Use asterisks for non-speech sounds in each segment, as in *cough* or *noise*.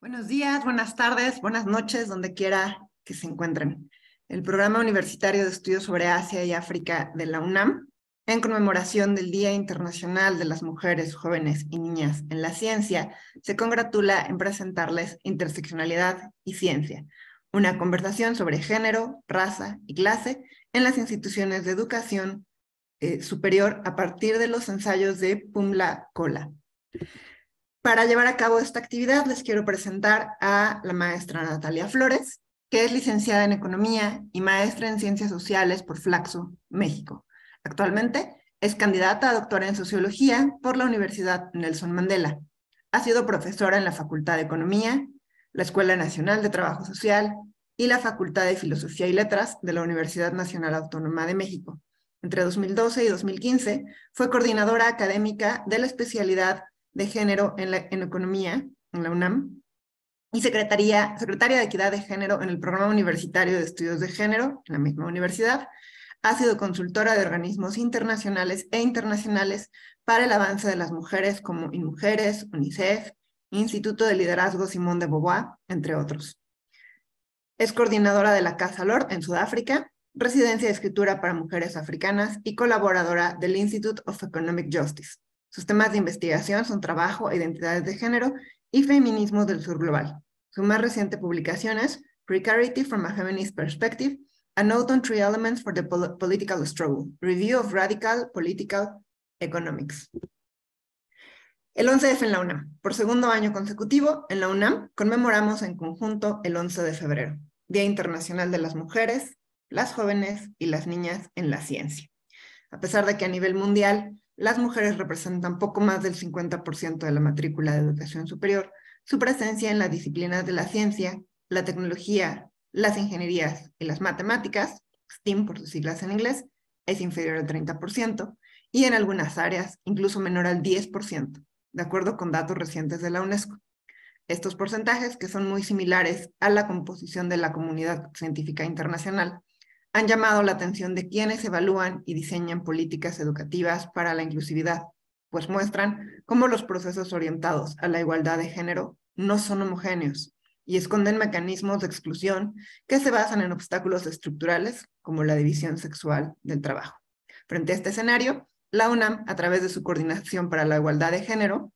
Buenos días, buenas tardes, buenas noches, donde quiera que se encuentren. El Programa Universitario de Estudios sobre Asia y África de la UNAM, en conmemoración del Día Internacional de las Mujeres, Jóvenes y Niñas en la Ciencia, se congratula en presentarles Interseccionalidad y Ciencia, una conversación sobre género, raza y clase en las instituciones de educación eh, superior a partir de los ensayos de Pumla Kola. Para llevar a cabo esta actividad les quiero presentar a la maestra Natalia Flores, que es licenciada en Economía y maestra en Ciencias Sociales por Flaxo, México. Actualmente es candidata a doctora en Sociología por la Universidad Nelson Mandela. Ha sido profesora en la Facultad de Economía, la Escuela Nacional de Trabajo Social y la Facultad de Filosofía y Letras de la Universidad Nacional Autónoma de México. Entre 2012 y 2015 fue coordinadora académica de la especialidad de Género en, la, Economía, en la UNAM, y secretaría, secretaria de Equidad de Género en el Programa Universitario de Estudios de Género, en la misma universidad. Ha sido consultora de organismos internacionales e internacionales para el avance de las mujeres como InMujeres, UNICEF, Instituto de Liderazgo Simón de Beauvoir, entre otros. Es coordinadora de la Casa Lord en Sudáfrica, residencia de escritura para mujeres africanas y colaboradora del Institute of Economic Justice. Sus temas de investigación son trabajo, identidades de género y feminismo del sur global. Su más reciente publicación es Precarity from a Feminist Perspective, a note on three elements for the political struggle, review of radical political economics. El 11F en la UNAM. Por segundo año consecutivo, en la UNAM conmemoramos en conjunto el 11 de febrero, Día Internacional de las Mujeres, las Jóvenes y las Niñas en la Ciencia. A pesar de que a nivel mundial las mujeres representan poco más del 50% de la matrícula de educación superior, su presencia en las disciplinas de la ciencia, la tecnología, las ingenierías y las matemáticas, STEAM por sus siglas en inglés, es inferior al 30% y en algunas áreas incluso menor al 10%, de acuerdo con datos recientes de la UNESCO. Estos porcentajes, que son muy similares a la composición de la comunidad científica internacional, han llamado la atención de quienes evalúan y diseñan políticas educativas para la inclusividad, pues muestran cómo los procesos orientados a la igualdad de género no son homogéneos y esconden mecanismos de exclusión que se basan en obstáculos estructurales como la división sexual del trabajo. Frente a este escenario, la UNAM, a través de su Coordinación para la Igualdad de Género,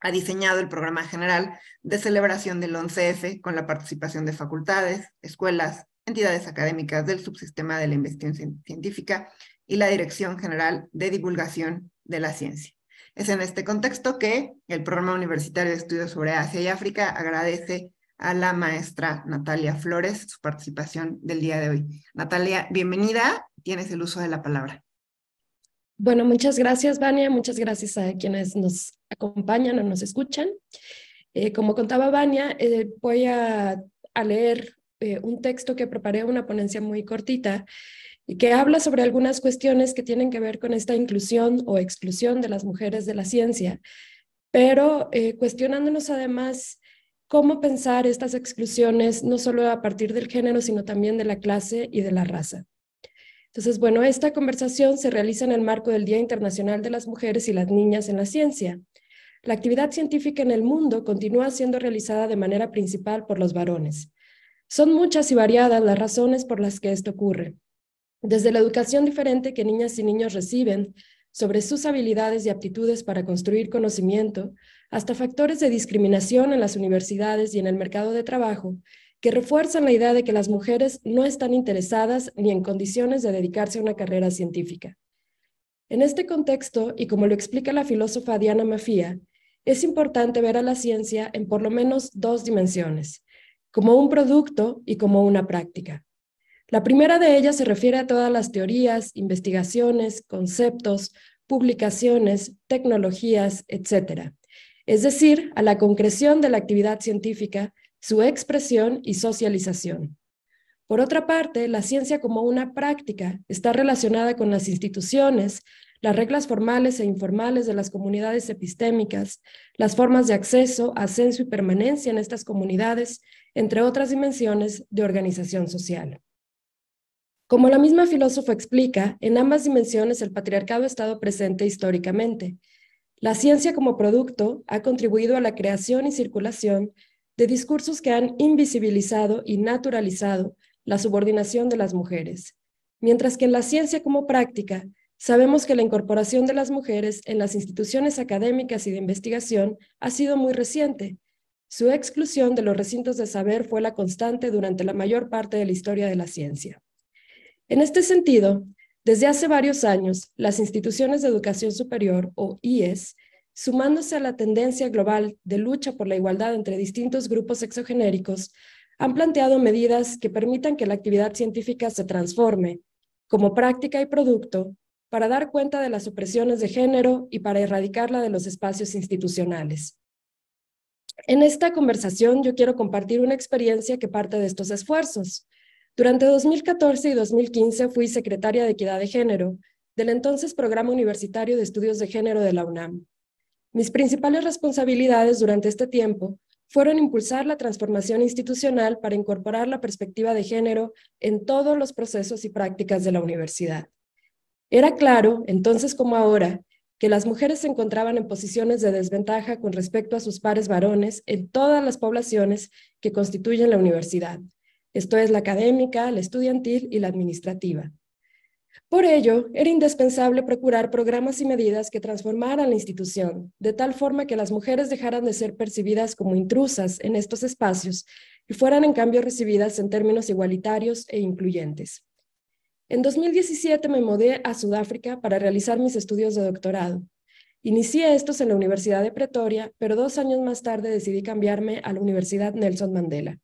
ha diseñado el programa general de celebración del 11F con la participación de facultades, escuelas, entidades académicas del subsistema de la investigación científica y la Dirección General de Divulgación de la Ciencia. Es en este contexto que el Programa Universitario de Estudios sobre Asia y África agradece a la maestra Natalia Flores su participación del día de hoy. Natalia, bienvenida. Tienes el uso de la palabra. Bueno, muchas gracias, Vania. Muchas gracias a quienes nos acompañan o nos escuchan. Eh, como contaba Vania, eh, voy a leer eh, un texto que preparé, una ponencia muy cortita, que habla sobre algunas cuestiones que tienen que ver con esta inclusión o exclusión de las mujeres de la ciencia, pero eh, cuestionándonos además cómo pensar estas exclusiones no solo a partir del género, sino también de la clase y de la raza. Entonces, bueno, esta conversación se realiza en el marco del Día Internacional de las Mujeres y las Niñas en la Ciencia. La actividad científica en el mundo continúa siendo realizada de manera principal por los varones. Son muchas y variadas las razones por las que esto ocurre. Desde la educación diferente que niñas y niños reciben sobre sus habilidades y aptitudes para construir conocimiento, hasta factores de discriminación en las universidades y en el mercado de trabajo, que refuerzan la idea de que las mujeres no están interesadas ni en condiciones de dedicarse a una carrera científica. En este contexto, y como lo explica la filósofa Diana Mafia, es importante ver a la ciencia en por lo menos dos dimensiones, como un producto y como una práctica. La primera de ellas se refiere a todas las teorías, investigaciones, conceptos, publicaciones, tecnologías, etc. Es decir, a la concreción de la actividad científica, su expresión y socialización. Por otra parte, la ciencia como una práctica está relacionada con las instituciones, las reglas formales e informales de las comunidades epistémicas, las formas de acceso, ascenso y permanencia en estas comunidades, entre otras dimensiones de organización social. Como la misma filósofa explica, en ambas dimensiones el patriarcado ha estado presente históricamente. La ciencia como producto ha contribuido a la creación y circulación de discursos que han invisibilizado y naturalizado la subordinación de las mujeres, mientras que en la ciencia como práctica sabemos que la incorporación de las mujeres en las instituciones académicas y de investigación ha sido muy reciente, su exclusión de los recintos de saber fue la constante durante la mayor parte de la historia de la ciencia. En este sentido, desde hace varios años, las instituciones de educación superior, o IES, sumándose a la tendencia global de lucha por la igualdad entre distintos grupos exogenéricos, han planteado medidas que permitan que la actividad científica se transforme como práctica y producto para dar cuenta de las opresiones de género y para erradicarla de los espacios institucionales. En esta conversación yo quiero compartir una experiencia que parte de estos esfuerzos. Durante 2014 y 2015 fui secretaria de Equidad de Género del entonces Programa Universitario de Estudios de Género de la UNAM. Mis principales responsabilidades durante este tiempo fueron impulsar la transformación institucional para incorporar la perspectiva de género en todos los procesos y prácticas de la universidad. Era claro, entonces como ahora, que las mujeres se encontraban en posiciones de desventaja con respecto a sus pares varones en todas las poblaciones que constituyen la universidad, esto es la académica, la estudiantil y la administrativa. Por ello, era indispensable procurar programas y medidas que transformaran la institución, de tal forma que las mujeres dejaran de ser percibidas como intrusas en estos espacios y fueran en cambio recibidas en términos igualitarios e incluyentes. En 2017 me mudé a Sudáfrica para realizar mis estudios de doctorado. Inicié estos en la Universidad de Pretoria, pero dos años más tarde decidí cambiarme a la Universidad Nelson Mandela.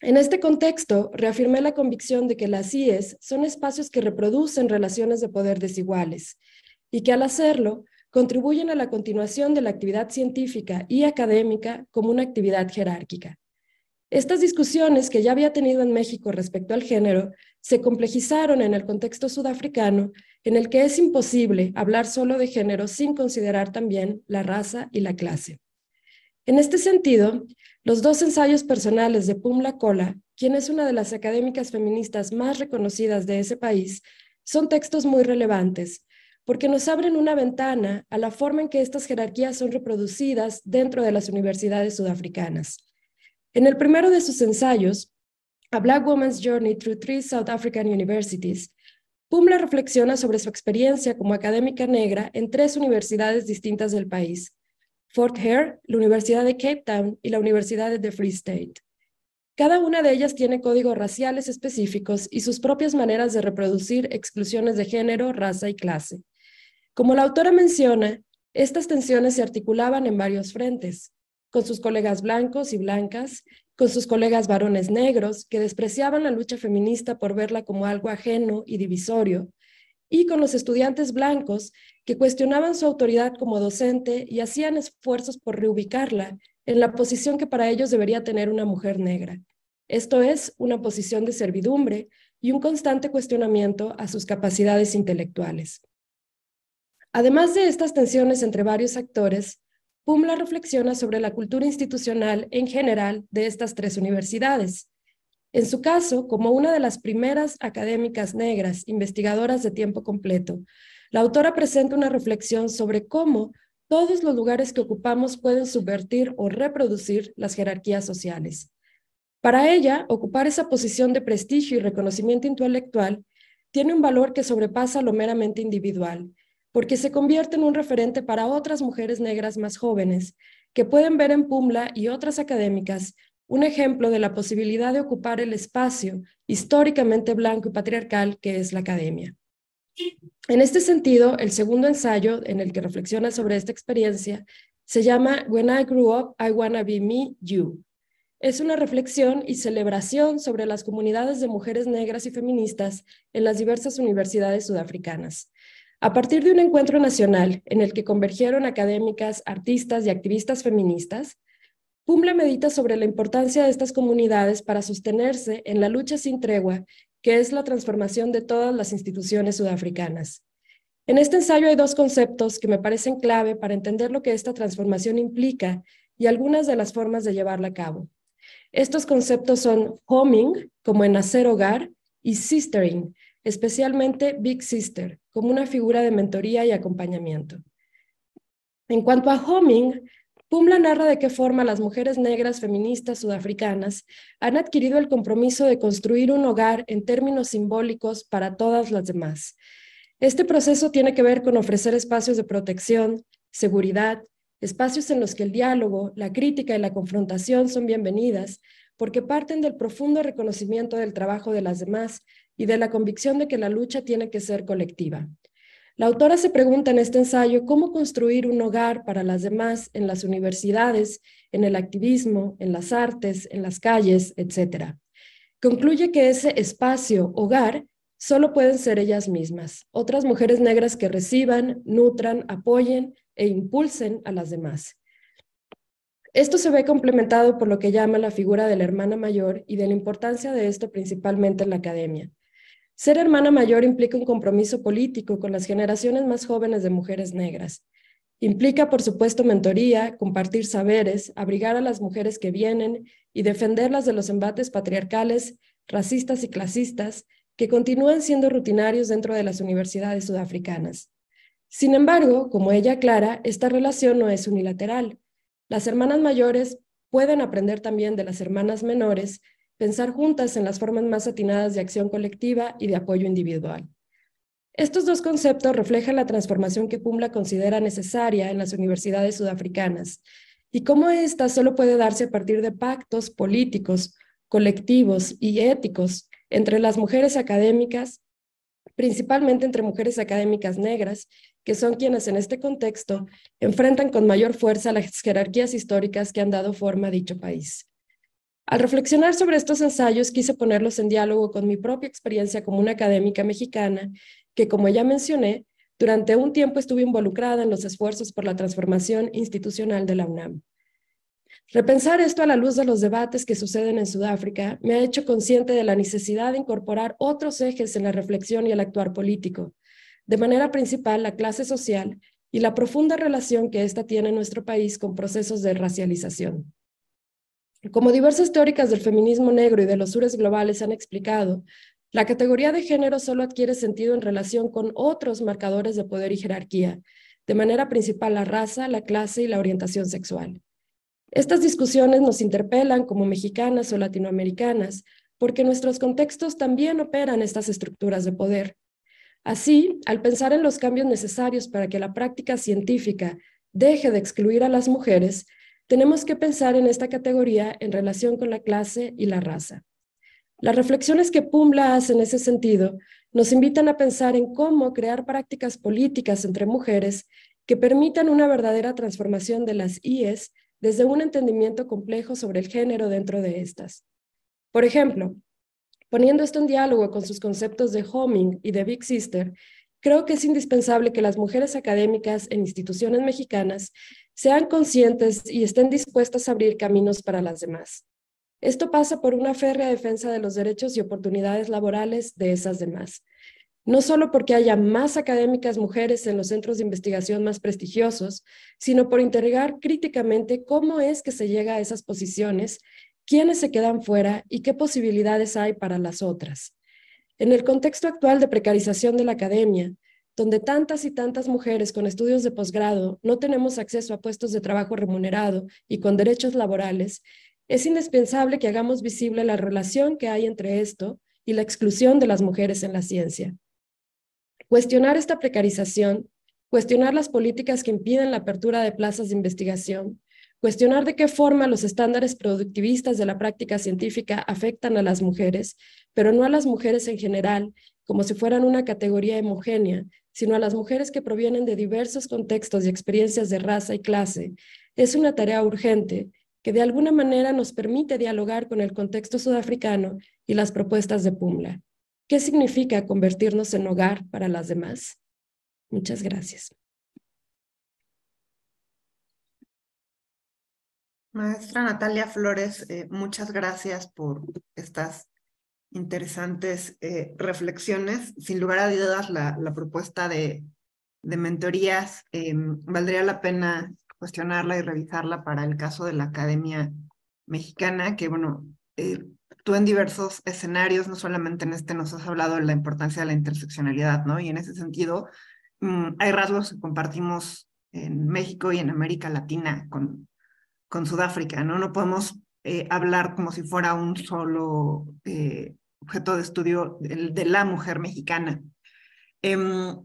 En este contexto, reafirmé la convicción de que las IES son espacios que reproducen relaciones de poder desiguales y que al hacerlo contribuyen a la continuación de la actividad científica y académica como una actividad jerárquica. Estas discusiones que ya había tenido en México respecto al género se complejizaron en el contexto sudafricano, en el que es imposible hablar solo de género sin considerar también la raza y la clase. En este sentido, los dos ensayos personales de Pumla Kola, quien es una de las académicas feministas más reconocidas de ese país, son textos muy relevantes, porque nos abren una ventana a la forma en que estas jerarquías son reproducidas dentro de las universidades sudafricanas. En el primero de sus ensayos, A Black Woman's Journey Through Three South African Universities, Pumla reflexiona sobre su experiencia como académica negra en tres universidades distintas del país, Fort Hare, la Universidad de Cape Town y la Universidad de The Free State. Cada una de ellas tiene códigos raciales específicos y sus propias maneras de reproducir exclusiones de género, raza y clase. Como la autora menciona, estas tensiones se articulaban en varios frentes con sus colegas blancos y blancas, con sus colegas varones negros, que despreciaban la lucha feminista por verla como algo ajeno y divisorio, y con los estudiantes blancos, que cuestionaban su autoridad como docente y hacían esfuerzos por reubicarla en la posición que para ellos debería tener una mujer negra. Esto es una posición de servidumbre y un constante cuestionamiento a sus capacidades intelectuales. Además de estas tensiones entre varios actores, Pumla reflexiona sobre la cultura institucional en general de estas tres universidades. En su caso, como una de las primeras académicas negras investigadoras de tiempo completo, la autora presenta una reflexión sobre cómo todos los lugares que ocupamos pueden subvertir o reproducir las jerarquías sociales. Para ella, ocupar esa posición de prestigio y reconocimiento intelectual tiene un valor que sobrepasa lo meramente individual porque se convierte en un referente para otras mujeres negras más jóvenes, que pueden ver en Pumla y otras académicas un ejemplo de la posibilidad de ocupar el espacio históricamente blanco y patriarcal que es la academia. En este sentido, el segundo ensayo en el que reflexiona sobre esta experiencia se llama When I Grew Up, I Wanna Be Me, You. Es una reflexión y celebración sobre las comunidades de mujeres negras y feministas en las diversas universidades sudafricanas. A partir de un encuentro nacional en el que convergieron académicas, artistas y activistas feministas, Pumla medita sobre la importancia de estas comunidades para sostenerse en la lucha sin tregua, que es la transformación de todas las instituciones sudafricanas. En este ensayo hay dos conceptos que me parecen clave para entender lo que esta transformación implica y algunas de las formas de llevarla a cabo. Estos conceptos son homing, como en hacer hogar, y sistering, especialmente Big Sister, como una figura de mentoría y acompañamiento. En cuanto a homing, Pumla narra de qué forma las mujeres negras feministas sudafricanas han adquirido el compromiso de construir un hogar en términos simbólicos para todas las demás. Este proceso tiene que ver con ofrecer espacios de protección, seguridad, espacios en los que el diálogo, la crítica y la confrontación son bienvenidas, porque parten del profundo reconocimiento del trabajo de las demás y de la convicción de que la lucha tiene que ser colectiva. La autora se pregunta en este ensayo cómo construir un hogar para las demás en las universidades, en el activismo, en las artes, en las calles, etc. Concluye que ese espacio, hogar, solo pueden ser ellas mismas, otras mujeres negras que reciban, nutran, apoyen e impulsen a las demás. Esto se ve complementado por lo que llama la figura de la hermana mayor y de la importancia de esto principalmente en la academia. Ser hermana mayor implica un compromiso político con las generaciones más jóvenes de mujeres negras. Implica, por supuesto, mentoría, compartir saberes, abrigar a las mujeres que vienen y defenderlas de los embates patriarcales, racistas y clasistas que continúan siendo rutinarios dentro de las universidades sudafricanas. Sin embargo, como ella aclara, esta relación no es unilateral. Las hermanas mayores pueden aprender también de las hermanas menores pensar juntas en las formas más atinadas de acción colectiva y de apoyo individual. Estos dos conceptos reflejan la transformación que Pumla considera necesaria en las universidades sudafricanas y cómo ésta solo puede darse a partir de pactos políticos, colectivos y éticos entre las mujeres académicas, principalmente entre mujeres académicas negras, que son quienes en este contexto enfrentan con mayor fuerza las jerarquías históricas que han dado forma a dicho país. Al reflexionar sobre estos ensayos, quise ponerlos en diálogo con mi propia experiencia como una académica mexicana que, como ya mencioné, durante un tiempo estuve involucrada en los esfuerzos por la transformación institucional de la UNAM. Repensar esto a la luz de los debates que suceden en Sudáfrica me ha hecho consciente de la necesidad de incorporar otros ejes en la reflexión y el actuar político, de manera principal la clase social y la profunda relación que ésta tiene en nuestro país con procesos de racialización. Como diversas teóricas del feminismo negro y de los sures globales han explicado, la categoría de género solo adquiere sentido en relación con otros marcadores de poder y jerarquía, de manera principal la raza, la clase y la orientación sexual. Estas discusiones nos interpelan como mexicanas o latinoamericanas, porque nuestros contextos también operan estas estructuras de poder. Así, al pensar en los cambios necesarios para que la práctica científica deje de excluir a las mujeres, tenemos que pensar en esta categoría en relación con la clase y la raza. Las reflexiones que Pumla hace en ese sentido nos invitan a pensar en cómo crear prácticas políticas entre mujeres que permitan una verdadera transformación de las IES desde un entendimiento complejo sobre el género dentro de estas. Por ejemplo, poniendo esto en diálogo con sus conceptos de homing y de Big Sister, creo que es indispensable que las mujeres académicas en instituciones mexicanas sean conscientes y estén dispuestas a abrir caminos para las demás. Esto pasa por una férrea defensa de los derechos y oportunidades laborales de esas demás. No solo porque haya más académicas mujeres en los centros de investigación más prestigiosos, sino por interrogar críticamente cómo es que se llega a esas posiciones, quiénes se quedan fuera y qué posibilidades hay para las otras. En el contexto actual de precarización de la academia, donde tantas y tantas mujeres con estudios de posgrado no tenemos acceso a puestos de trabajo remunerado y con derechos laborales, es indispensable que hagamos visible la relación que hay entre esto y la exclusión de las mujeres en la ciencia. Cuestionar esta precarización, cuestionar las políticas que impiden la apertura de plazas de investigación, cuestionar de qué forma los estándares productivistas de la práctica científica afectan a las mujeres, pero no a las mujeres en general, como si fueran una categoría homogénea, sino a las mujeres que provienen de diversos contextos y experiencias de raza y clase. Es una tarea urgente que de alguna manera nos permite dialogar con el contexto sudafricano y las propuestas de Pumla. ¿Qué significa convertirnos en hogar para las demás? Muchas gracias. Maestra Natalia Flores, eh, muchas gracias por estas interesantes eh, reflexiones. Sin lugar a dudas, la, propuesta de, mentorías eh, valdría la pena cuestionarla y revisarla para el caso de la Academia Mexicana, que bueno, eh, tú en diversos escenarios, no solamente en este, nos has hablado de la importancia de la interseccionalidad, ¿no? Y en ese sentido, mm, hay rasgos que compartimos en México y en América Latina con, con Sudáfrica, ¿no? No podemos eh, hablar como si fuera un solo eh, objeto de estudio de, de la mujer mexicana. Em,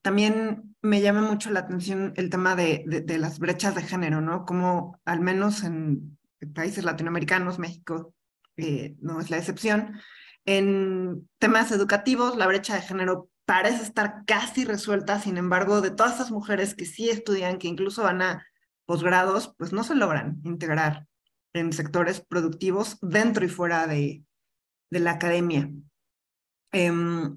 también me llama mucho la atención el tema de, de, de, las brechas de género, ¿no? Como al menos en países latinoamericanos, México eh, no es la excepción, en temas educativos la brecha de género parece estar casi resuelta, sin embargo, de todas esas mujeres que sí estudian, que incluso van a posgrados, pues no se logran integrar en sectores productivos dentro y fuera de, la academia. Em,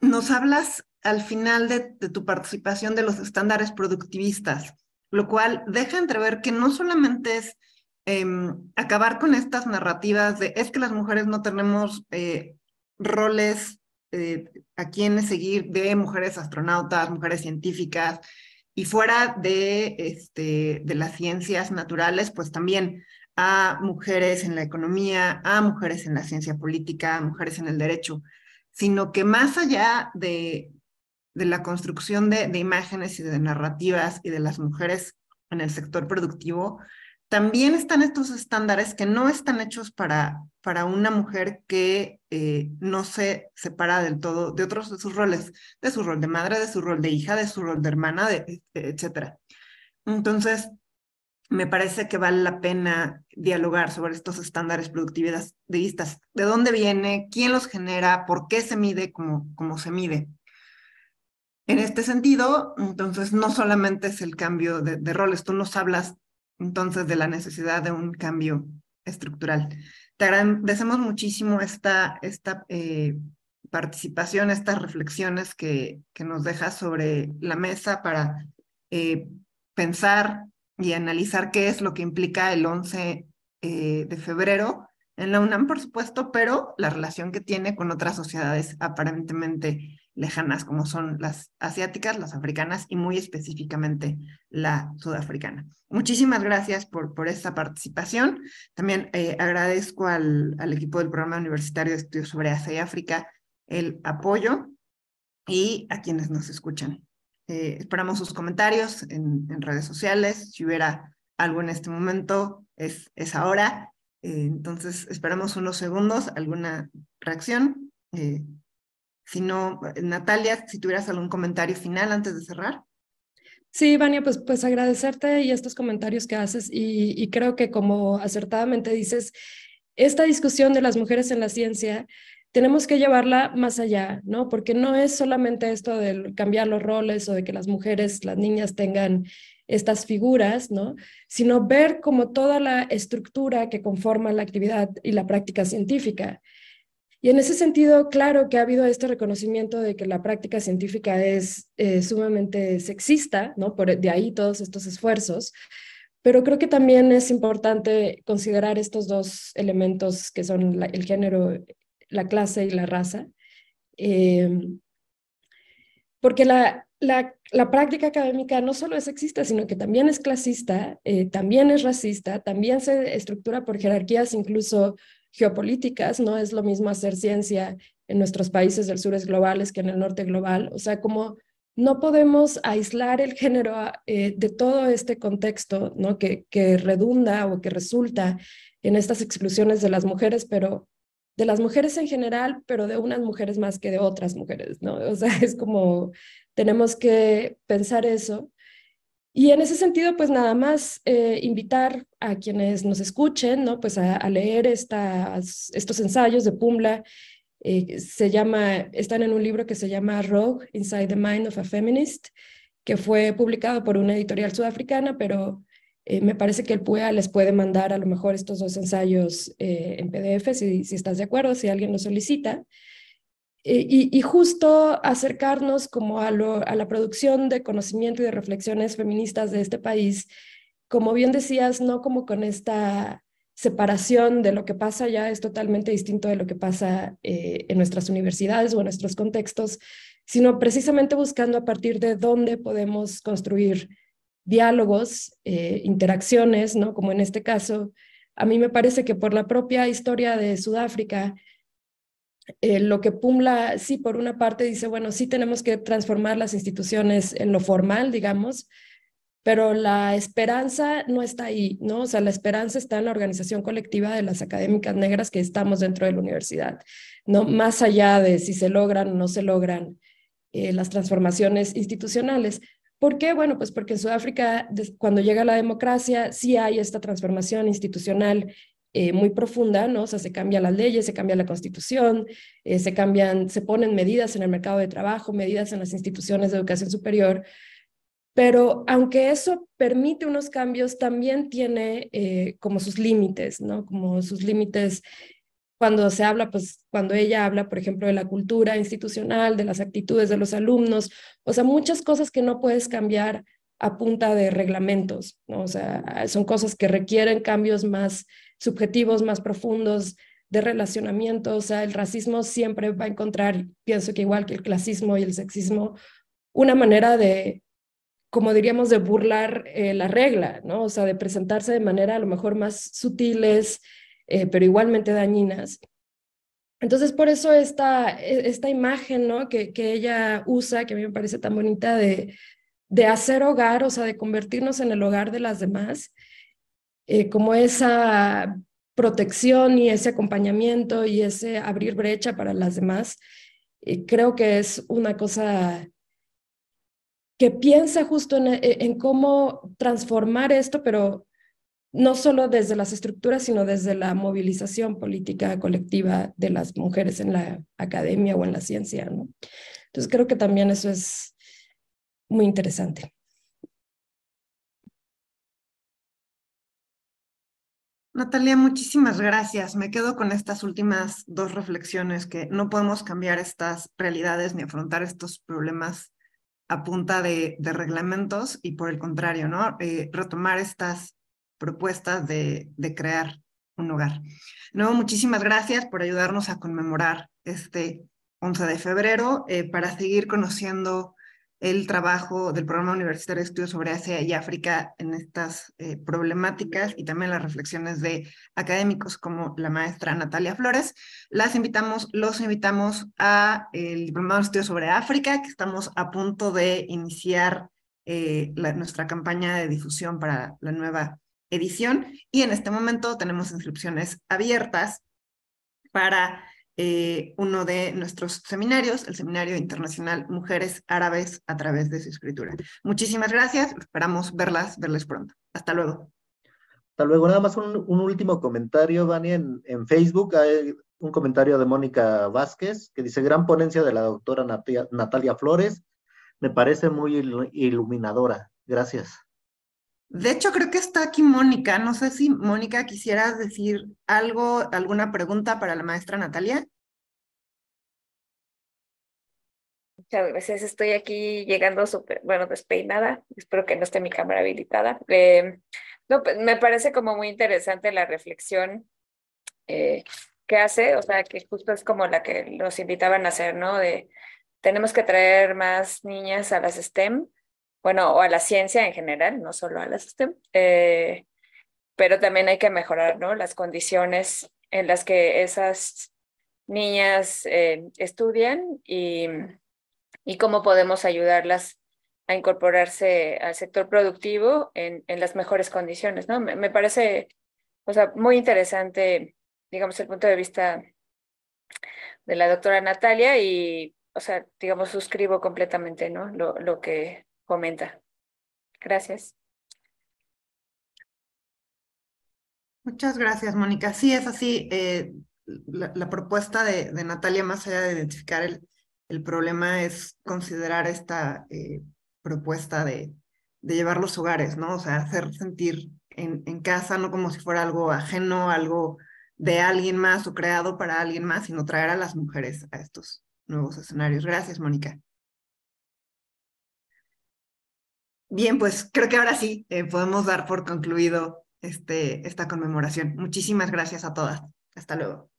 nos hablas al final de, tu participación de los estándares productivistas, lo cual deja entrever que no solamente es em, acabar con estas narrativas de es que las mujeres no tenemos eh, roles eh, a quienes seguir de mujeres astronautas, mujeres científicas, y fuera de, este, de las ciencias naturales, pues también a mujeres en la economía, a mujeres en la ciencia política, a mujeres en el derecho, sino que más allá de, de la construcción de, imágenes y de narrativas y de las mujeres en el sector productivo, también están estos estándares que no están hechos para, para una mujer que eh, no se separa del todo de otros de sus roles, de su rol de madre, de su rol de hija, de su rol de hermana, de, e, e, etc. Entonces, me parece que vale la pena dialogar sobre estos estándares productividad de vistas. ¿De dónde viene, quién los genera, por qué se mide como, se mide. En este sentido, entonces, no solamente es el cambio de roles, tú nos hablas entonces de la necesidad de un cambio estructural. Te agradecemos muchísimo esta, esta eh, participación, estas reflexiones que, que, nos dejas sobre la mesa para eh, pensar y analizar qué es lo que implica el 11 eh, de febrero en la UNAM, por supuesto, pero la relación que tiene con otras sociedades aparentemente lejanas, como son las asiáticas, las africanas y muy específicamente la sudafricana. Muchísimas gracias por, por esta participación. También eh, agradezco al, al, equipo del Programa Universitario de Estudios sobre Asia y África el apoyo y a quienes nos escuchan. Eh, esperamos sus comentarios en, redes sociales. Si hubiera algo en este momento, es, es ahora. Eh, entonces, esperamos unos segundos, alguna reacción. Si no, eh, Natalia, si tuvieras algún comentario final antes de cerrar. Sí, Vania, pues, pues agradecerte y estos comentarios que haces y, y creo que como acertadamente dices, esta discusión de las mujeres en la ciencia tenemos que llevarla más allá, ¿no? Porque no es solamente esto de cambiar los roles o de que las mujeres, las niñas tengan estas figuras, ¿no? Sino ver como toda la estructura que conforma la actividad y la práctica científica. Y en ese sentido, claro que ha habido este reconocimiento de que la práctica científica es eh, sumamente sexista, ¿no? Por, e, de ahí todos estos esfuerzos. Pero creo que también es importante considerar estos dos elementos que son el género, la clase y la raza, em, porque la, la, la, práctica académica no solo es sexista, sino que también es clasista, eh, también es racista, también se estructura por jerarquías incluso geopolíticas, no es lo mismo hacer ciencia en nuestros países del sur es globales que en el norte global, o sea, como no podemos aislar el género ah, eh, de todo este contexto ¿no? que, que redunda o que resulta en estas exclusiones de las mujeres, pero de las mujeres en general, pero de unas mujeres más que de otras mujeres, ¿no? O sea, *laughs* es como tenemos que pensar eso y en ese sentido, pues nada más eh, invitar a quienes nos escuchen, ¿no? Pues a, leer estas, estos ensayos de Pumla. Eh, se llama, están en un libro que se llama Rogue, Inside the Mind of a Feminist, que fue publicado por una editorial sudafricana, pero eh, me parece que el PUEA les puede mandar a lo mejor estos dos ensayos en PDF, si, si, estás de acuerdo, si alguien lo solicita. Y, justo acercarnos como a, la producción de conocimiento y de reflexiones feministas de este país, como bien decías, no como con esta separación de lo que pasa ya es totalmente distinto de lo que pasa eh, en nuestras universidades o en nuestros contextos, sino precisamente buscando a partir de dónde podemos construir diálogos, eh, interacciones, ¿no? Como en este caso, a mí me parece que por la propia historia de Sudáfrica, eh, lo que Pumla, sí, por una parte dice, bueno, sí tenemos que transformar las instituciones en lo formal, digamos, pero la esperanza no está ahí, ¿no? O sea, la esperanza está en la organización colectiva de las académicas negras que estamos dentro de la universidad, ¿no? Más allá de si se logran o no se logran eh, las transformaciones institucionales. ¿Por qué? Bueno, pues porque en Sudáfrica, cuando llega la democracia, sí hay esta transformación institucional eh, muy profunda, ¿no? O sea, se cambian las leyes, se cambia la constitución, eh, se cambian, se ponen medidas en el mercado de trabajo, medidas en las instituciones de educación superior, pero aunque eso permite unos cambios, también tiene eh, como sus límites, ¿no? Como sus límites cuando se habla, pues cuando ella habla, por ejemplo, de la cultura institucional, de las actitudes de los alumnos, o sea, muchas cosas que no puedes cambiar a punta de reglamentos, ¿no? O sea, son cosas que requieren cambios más subjetivos más profundos de relacionamiento. O sea, el racismo siempre va a encontrar, pienso que igual que el clasismo y el sexismo, una manera de, como diríamos, de burlar eh, la regla, ¿no? O sea, de presentarse de manera a lo mejor más sutiles, eh, pero igualmente dañinas. Entonces, por eso esta, e, esta imagen ¿no? que, que ella usa, que a mí me parece tan bonita, de, de hacer hogar, o sea, de convertirnos en el hogar de las demás, eh, como esa protección y ese acompañamiento y ese abrir brecha para las demás, eh, creo que es una cosa que piensa justo eh, en, cómo transformar esto, pero no solo desde las estructuras, sino desde la movilización política colectiva de las mujeres en la academia o en la ciencia. Entonces creo que también eso es muy interesante. Natalia, muchísimas gracias. Me quedo con estas últimas dos reflexiones, que no podemos cambiar estas realidades ni afrontar estos problemas a punta de, reglamentos y por el contrario, ¿no? Eh, retomar estas propuestas de, crear un hogar. No, muchísimas gracias por ayudarnos a conmemorar este 11 de febrero eh, para seguir conociendo el trabajo del Programa Universitario de Estudios sobre Asia y África en estas eh, problemáticas y también las reflexiones de académicos como la maestra Natalia Flores. Las invitamos, los invitamos a el Diplomado de Estudios sobre África, que estamos a punto de iniciar eh, nuestra campaña de difusión para la nueva edición y en este momento tenemos inscripciones abiertas para eh, uno de nuestros seminarios, el Seminario Internacional Mujeres Árabes a través de su escritura. Muchísimas gracias, esperamos verlas, verles pronto. Hasta luego. Hasta luego. Nada más un, último comentario, Vani, en, Facebook hay un comentario de Mónica Vázquez que dice, gran ponencia de la doctora Natalia Flores, me parece muy iluminadora. Gracias. De hecho, creo que está aquí Mónica. No sé si Mónica quisieras decir algo, alguna pregunta para la maestra Natalia. Muchas gracias. Estoy aquí llegando súper, bueno, despeinada. Espero que no esté mi cámara habilitada. Em, pues, me parece como muy interesante la reflexión eh, que hace, o sea, que justo es como la que los invitaban a hacer, ¿no? De tenemos que traer más niñas a las STEM bueno, o a la ciencia en general, no solo a la STEM, eh, pero también hay que mejorar ¿no? las condiciones en las que esas niñas eh, estudian y, y, cómo podemos ayudarlas a incorporarse al sector productivo en, en las mejores condiciones, ¿no? Me, parece, o sea, muy interesante, digamos, el punto de vista de la doctora Natalia y, o sea, digamos, suscribo completamente, ¿no? Lo, lo que, comenta. Gracias. Muchas gracias, Mónica. Sí, es así. Eh, la, propuesta de, Natalia, más allá de identificar el, problema, es considerar esta eh, propuesta de, llevar los hogares, ¿no? O sea, hacer sentir en, en, casa, no como si fuera algo ajeno, algo de alguien más o creado para alguien más, sino traer a las mujeres a estos nuevos escenarios. Gracias, Mónica. Bien, pues creo que ahora sí eh, podemos dar por concluido este, esta conmemoración. Muchísimas gracias a todas. Hasta luego.